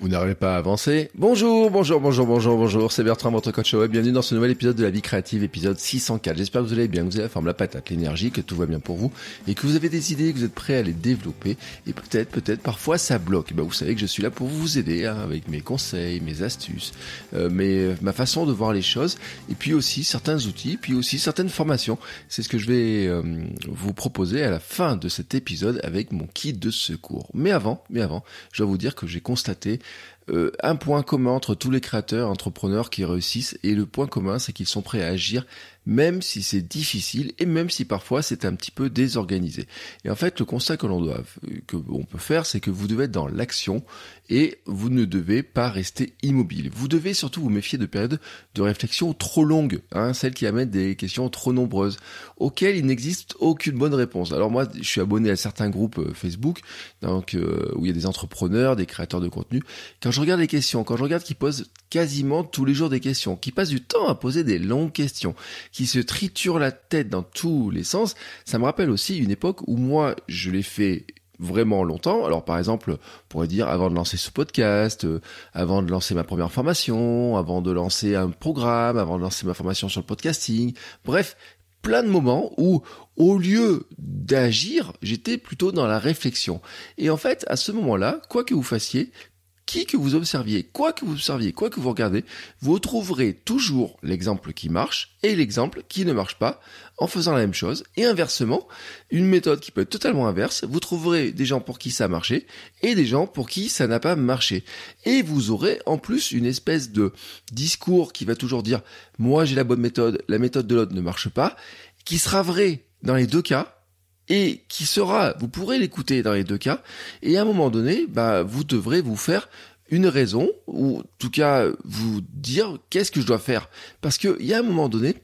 Vous n'arrivez pas à avancer. Bonjour, bonjour, bonjour, bonjour, bonjour. C'est Bertrand, votre coach web. Bienvenue dans ce nouvel épisode de la vie créative, épisode 604. J'espère que vous allez bien, que vous avez la forme, la patate, l'énergie, que tout va bien pour vous et que vous avez des idées, que vous êtes prêts à les développer. Et peut-être, peut-être, parfois ça bloque. Ben, vous savez que je suis là pour vous aider hein, avec mes conseils, mes astuces, euh, euh, ma façon de voir les choses et puis aussi certains outils, puis aussi certaines formations. C'est ce que je vais euh, vous proposer à la fin de cet épisode avec mon kit de secours. Mais avant, mais avant, je dois vous dire que j'ai constaté euh, un point commun entre tous les créateurs, entrepreneurs qui réussissent, et le point commun, c'est qu'ils sont prêts à agir, même si c'est difficile et même si parfois c'est un petit peu désorganisé. Et en fait, le constat que l'on doit, que l'on peut faire, c'est que vous devez être dans l'action et vous ne devez pas rester immobile. Vous devez surtout vous méfier de périodes de réflexion trop longues, hein, celles qui amènent des questions trop nombreuses, auxquelles il n'existe aucune bonne réponse. Alors moi, je suis abonné à certains groupes euh, Facebook, donc euh, où il y a des entrepreneurs, des créateurs de contenu, quand je regarde les questions, quand je regarde qu'ils posent quasiment tous les jours des questions, qu'ils passent du temps à poser des longues questions, qui se triturent la tête dans tous les sens, ça me rappelle aussi une époque où moi, je l'ai fait vraiment longtemps. Alors par exemple, on pourrait dire avant de lancer ce podcast, euh, avant de lancer ma première formation, avant de lancer un programme, avant de lancer ma formation sur le podcasting. Bref, plein de moments où au lieu d'agir, j'étais plutôt dans la réflexion. Et en fait, à ce moment-là, quoi que vous fassiez, qui que vous observiez, quoi que vous observiez, quoi que vous regardez, vous trouverez toujours l'exemple qui marche et l'exemple qui ne marche pas en faisant la même chose. Et inversement, une méthode qui peut être totalement inverse, vous trouverez des gens pour qui ça a marché et des gens pour qui ça n'a pas marché. Et vous aurez en plus une espèce de discours qui va toujours dire moi j'ai la bonne méthode, la méthode de l'autre ne marche pas, qui sera vrai dans les deux cas, et qui sera, vous pourrez l'écouter dans les deux cas, et à un moment donné, bah, vous devrez vous faire une raison, ou en tout cas vous dire qu'est-ce que je dois faire. Parce qu'il y a un moment donné,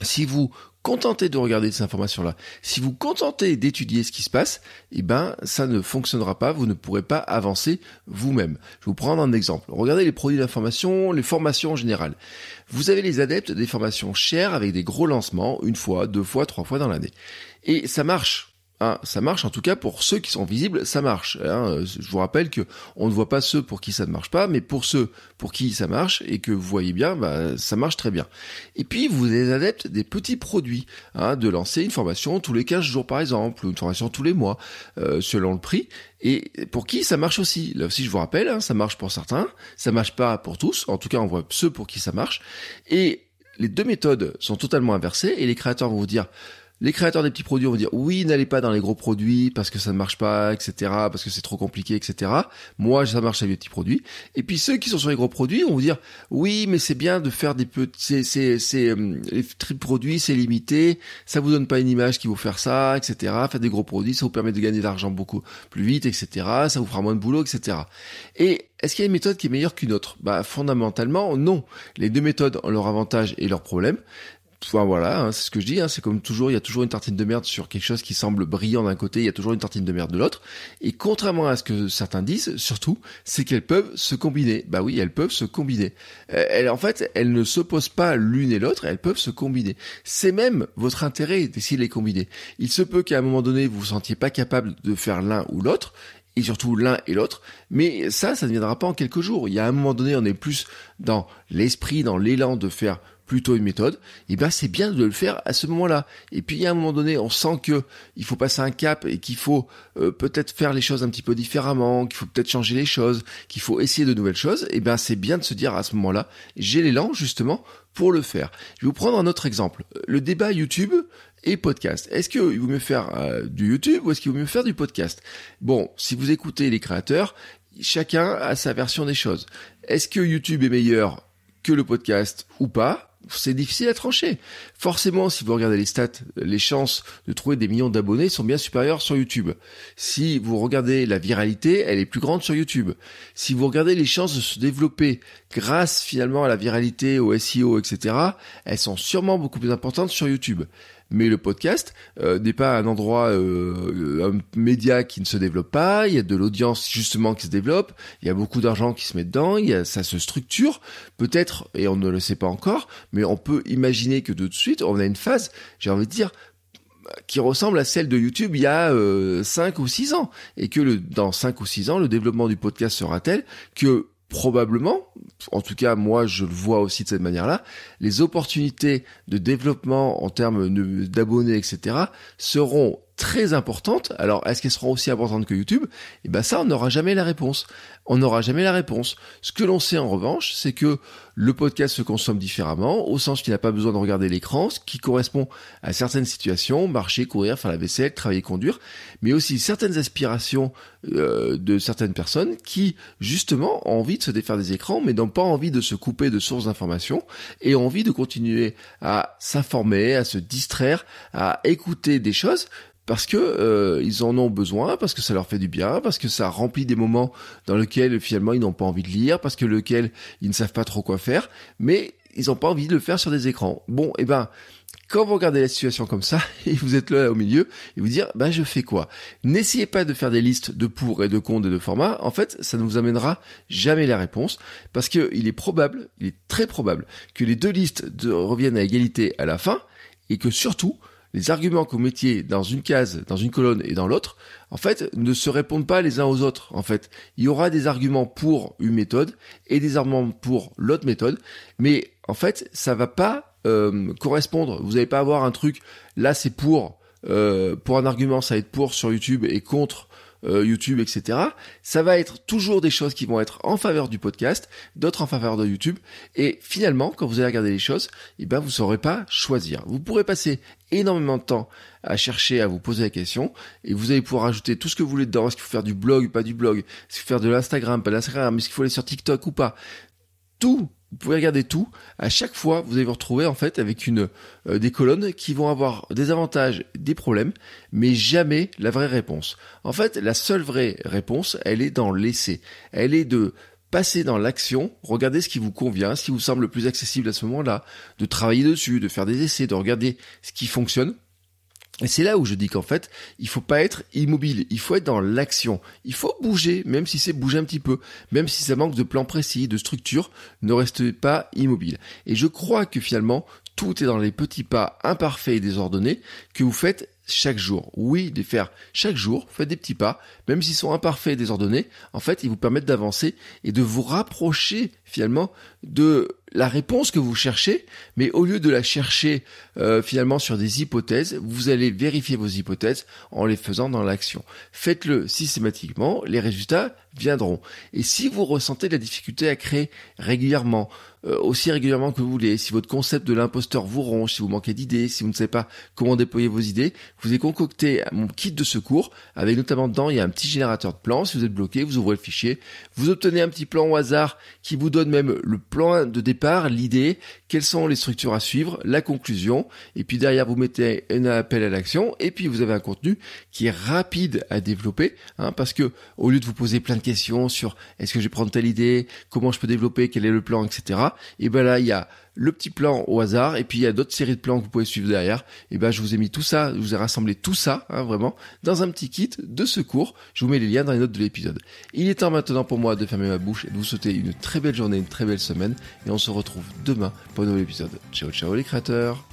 si vous contentez de regarder ces informations-là, si vous contentez d'étudier ce qui se passe, eh ben, ça ne fonctionnera pas, vous ne pourrez pas avancer vous-même. Je vais vous prendre un exemple. Regardez les produits d'information, les formations en général. Vous avez les adeptes des formations chères avec des gros lancements, une fois, deux fois, trois fois dans l'année. Et ça marche. Hein, ça marche en tout cas pour ceux qui sont visibles, ça marche. Hein. Je vous rappelle que on ne voit pas ceux pour qui ça ne marche pas, mais pour ceux pour qui ça marche et que vous voyez bien, bah, ça marche très bien. Et puis vous êtes adeptes des petits produits, hein, de lancer une formation tous les 15 jours par exemple, ou une formation tous les mois, euh, selon le prix, et pour qui ça marche aussi. Là aussi je vous rappelle, hein, ça marche pour certains, ça marche pas pour tous, en tout cas on voit ceux pour qui ça marche. Et les deux méthodes sont totalement inversées et les créateurs vont vous dire les créateurs des petits produits vont dire oui, n'allez pas dans les gros produits parce que ça ne marche pas, etc., parce que c'est trop compliqué, etc. Moi, ça marche avec les petits produits. Et puis ceux qui sont sur les gros produits vont vous dire oui, mais c'est bien de faire des petits, c'est, c'est, euh, produits, c'est limité, ça vous donne pas une image qui vous faire ça, etc. Faites des gros produits, ça vous permet de gagner de l'argent beaucoup plus vite, etc. Ça vous fera moins de boulot, etc. Et est-ce qu'il y a une méthode qui est meilleure qu'une autre Bah fondamentalement non. Les deux méthodes ont leurs avantages et leurs problèmes voilà, hein, c'est ce que je dis. Hein, c'est comme toujours, il y a toujours une tartine de merde sur quelque chose qui semble brillant d'un côté, il y a toujours une tartine de merde de l'autre. Et contrairement à ce que certains disent, surtout, c'est qu'elles peuvent se combiner. Bah oui, elles peuvent se combiner. Euh, elles, en fait, elles ne s'opposent pas l'une et l'autre, elles peuvent se combiner. C'est même votre intérêt d'essayer de les combiner. Il se peut qu'à un moment donné, vous vous sentiez pas capable de faire l'un ou l'autre, et surtout l'un et l'autre. Mais ça, ça ne viendra pas en quelques jours. Il y a un moment donné, on est plus dans l'esprit, dans l'élan de faire plutôt une méthode, et eh ben c'est bien de le faire à ce moment-là. Et puis à un moment donné, on sent que il faut passer un cap et qu'il faut euh, peut-être faire les choses un petit peu différemment, qu'il faut peut-être changer les choses, qu'il faut essayer de nouvelles choses, et eh ben c'est bien de se dire à ce moment-là, j'ai l'élan justement pour le faire. Je vais vous prendre un autre exemple. Le débat YouTube et podcast. Est-ce qu'il vaut mieux faire euh, du YouTube ou est-ce qu'il vaut mieux faire du podcast Bon, si vous écoutez les créateurs, chacun a sa version des choses. Est-ce que YouTube est meilleur que le podcast ou pas c'est difficile à trancher. Forcément, si vous regardez les stats, les chances de trouver des millions d'abonnés sont bien supérieures sur YouTube. Si vous regardez la viralité, elle est plus grande sur YouTube. Si vous regardez les chances de se développer grâce finalement à la viralité, au SEO, etc., elles sont sûrement beaucoup plus importantes sur YouTube. Mais le podcast euh, n'est pas un endroit, euh, un média qui ne se développe pas. Il y a de l'audience justement qui se développe. Il y a beaucoup d'argent qui se met dedans. Il y a, ça se structure. Peut-être, et on ne le sait pas encore, mais on peut imaginer que de suite, on a une phase, j'ai envie de dire, qui ressemble à celle de YouTube il y a 5 euh, ou 6 ans. Et que dans 5 ou 6 ans, le développement du podcast sera tel que probablement, en tout cas moi je le vois aussi de cette manière-là, les opportunités de développement en termes d'abonnés, etc., seront très importante. Alors, est-ce qu'elle sera aussi importante que YouTube Eh ben ça, on n'aura jamais la réponse. On n'aura jamais la réponse. Ce que l'on sait en revanche, c'est que le podcast se consomme différemment, au sens qu'il n'a pas besoin de regarder l'écran, ce qui correspond à certaines situations, marcher, courir, faire la vaisselle, travailler, conduire, mais aussi certaines aspirations euh, de certaines personnes qui, justement, ont envie de se défaire des écrans, mais n'ont pas envie de se couper de sources d'informations et ont envie de continuer à s'informer, à se distraire, à écouter des choses parce que euh, ils en ont besoin, parce que ça leur fait du bien, parce que ça remplit des moments dans lesquels finalement ils n'ont pas envie de lire, parce que lequel ils ne savent pas trop quoi faire, mais ils n'ont pas envie de le faire sur des écrans. Bon, et eh ben quand vous regardez la situation comme ça, et vous êtes là au milieu, et vous dire, ben je fais quoi? N'essayez pas de faire des listes de pour et de contre et de format. En fait, ça ne vous amènera jamais la réponse, parce que il est probable, il est très probable, que les deux listes reviennent à égalité à la fin, et que surtout, les arguments que vous mettiez dans une case, dans une colonne et dans l'autre, en fait, ne se répondent pas les uns aux autres. En fait, il y aura des arguments pour une méthode et des arguments pour l'autre méthode, mais en fait, ça va pas euh, correspondre. Vous n'allez pas avoir un truc. Là, c'est pour euh, pour un argument, ça va être pour sur YouTube et contre euh, YouTube, etc. Ça va être toujours des choses qui vont être en faveur du podcast, d'autres en faveur de YouTube. Et finalement, quand vous allez regarder les choses, eh ben, vous saurez pas choisir. Vous pourrez passer énormément de temps à chercher, à vous poser la question, et vous allez pouvoir ajouter tout ce que vous voulez dedans. Est-ce qu'il faut faire du blog ou pas du blog? Est-ce qu'il faut faire de l'Instagram, pas de l'Instagram? Est-ce qu'il faut aller sur TikTok ou pas? Tout vous pouvez regarder tout. À chaque fois, vous allez vous retrouver en fait avec une euh, des colonnes qui vont avoir des avantages, des problèmes, mais jamais la vraie réponse. En fait, la seule vraie réponse, elle est dans l'essai. Elle est de passer dans l'action, regarder ce qui vous convient, ce qui vous semble le plus accessible à ce moment-là, de travailler dessus, de faire des essais, de regarder ce qui fonctionne et c'est là où je dis qu'en fait, il faut pas être immobile, il faut être dans l'action, il faut bouger, même si c'est bouger un petit peu, même si ça manque de plan précis, de structure, ne restez pas immobile. Et je crois que finalement, tout est dans les petits pas imparfaits et désordonnés que vous faites chaque jour. Oui, les faire chaque jour, faites des petits pas, même s'ils sont imparfaits et désordonnés, en fait, ils vous permettent d'avancer et de vous rapprocher finalement de la réponse que vous cherchez, mais au lieu de la chercher euh, finalement sur des hypothèses, vous allez vérifier vos hypothèses en les faisant dans l'action. Faites-le systématiquement, les résultats viendront. Et si vous ressentez de la difficulté à créer régulièrement, euh, aussi régulièrement que vous voulez, si votre concept de l'imposteur vous ronge, si vous manquez d'idées, si vous ne savez pas comment déployer vos idées, vous avez concocté mon kit de secours avec notamment dedans il y a un petit générateur de plans. Si vous êtes bloqué, vous ouvrez le fichier, vous obtenez un petit plan au hasard qui vous donne même le plan de départ, l'idée, quelles sont les structures à suivre, la conclusion, et puis derrière vous mettez un appel à l'action, et puis vous avez un contenu qui est rapide à développer, hein, parce que au lieu de vous poser plein de questions sur est-ce que je vais prendre telle idée, comment je peux développer, quel est le plan, etc. Et ben là il y a le petit plan au hasard, et puis il y a d'autres séries de plans que vous pouvez suivre derrière. Et eh ben, je vous ai mis tout ça, je vous ai rassemblé tout ça, hein, vraiment, dans un petit kit de secours. Je vous mets les liens dans les notes de l'épisode. Il est temps maintenant pour moi de fermer ma bouche et de vous souhaiter une très belle journée, une très belle semaine, et on se retrouve demain pour un nouvel épisode. Ciao, ciao les créateurs